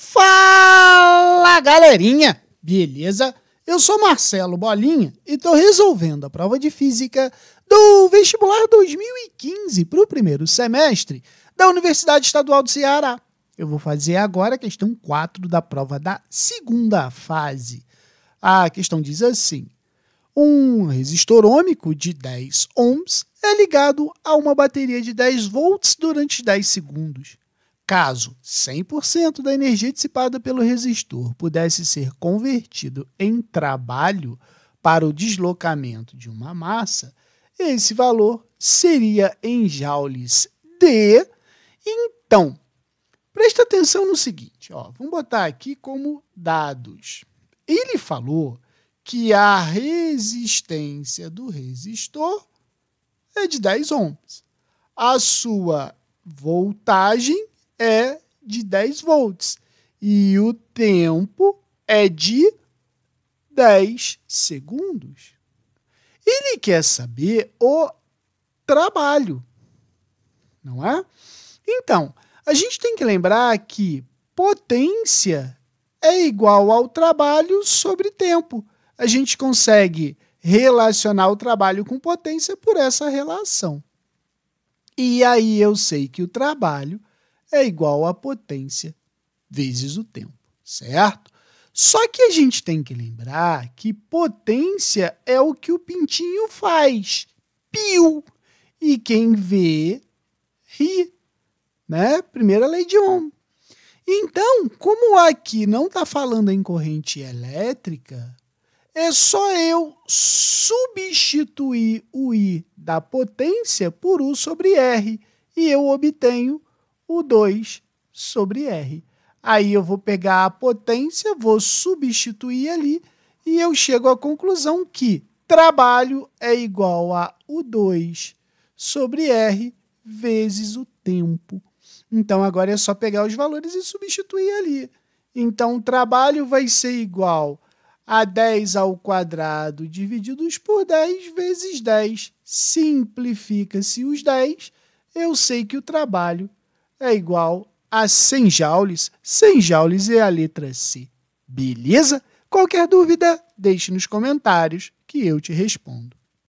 Fala galerinha, beleza? Eu sou Marcelo Bolinha e estou resolvendo a prova de física do vestibular 2015 para o primeiro semestre da Universidade Estadual do Ceará. Eu vou fazer agora a questão 4 da prova da segunda fase. A questão diz assim: um resistor ômico de 10 ohms é ligado a uma bateria de 10 volts durante 10 segundos. Caso 100% da energia dissipada pelo resistor pudesse ser convertido em trabalho para o deslocamento de uma massa, esse valor seria em joules d. Então, presta atenção no seguinte, ó, vamos botar aqui como dados. Ele falou que a resistência do resistor é de 10 ohms. A sua voltagem é de 10 volts e o tempo é de 10 segundos. Ele quer saber o trabalho, não é? Então, a gente tem que lembrar que potência é igual ao trabalho sobre tempo. A gente consegue relacionar o trabalho com potência por essa relação. E aí eu sei que o trabalho é igual à potência vezes o tempo, certo? Só que a gente tem que lembrar que potência é o que o pintinho faz. Piu! E quem vê, ri. Né? Primeira lei de Ohm. Então, como aqui não está falando em corrente elétrica, é só eu substituir o I da potência por U sobre R e eu obtenho o 2 sobre R. Aí eu vou pegar a potência, vou substituir ali e eu chego à conclusão que trabalho é igual a U2 sobre R vezes o tempo. Então agora é só pegar os valores e substituir ali. Então trabalho vai ser igual a 10 ao quadrado divididos por 10 vezes 10. Simplifica-se os 10, eu sei que o trabalho é igual a 100 joules. 100 joules é a letra C. Beleza? Qualquer dúvida, deixe nos comentários que eu te respondo.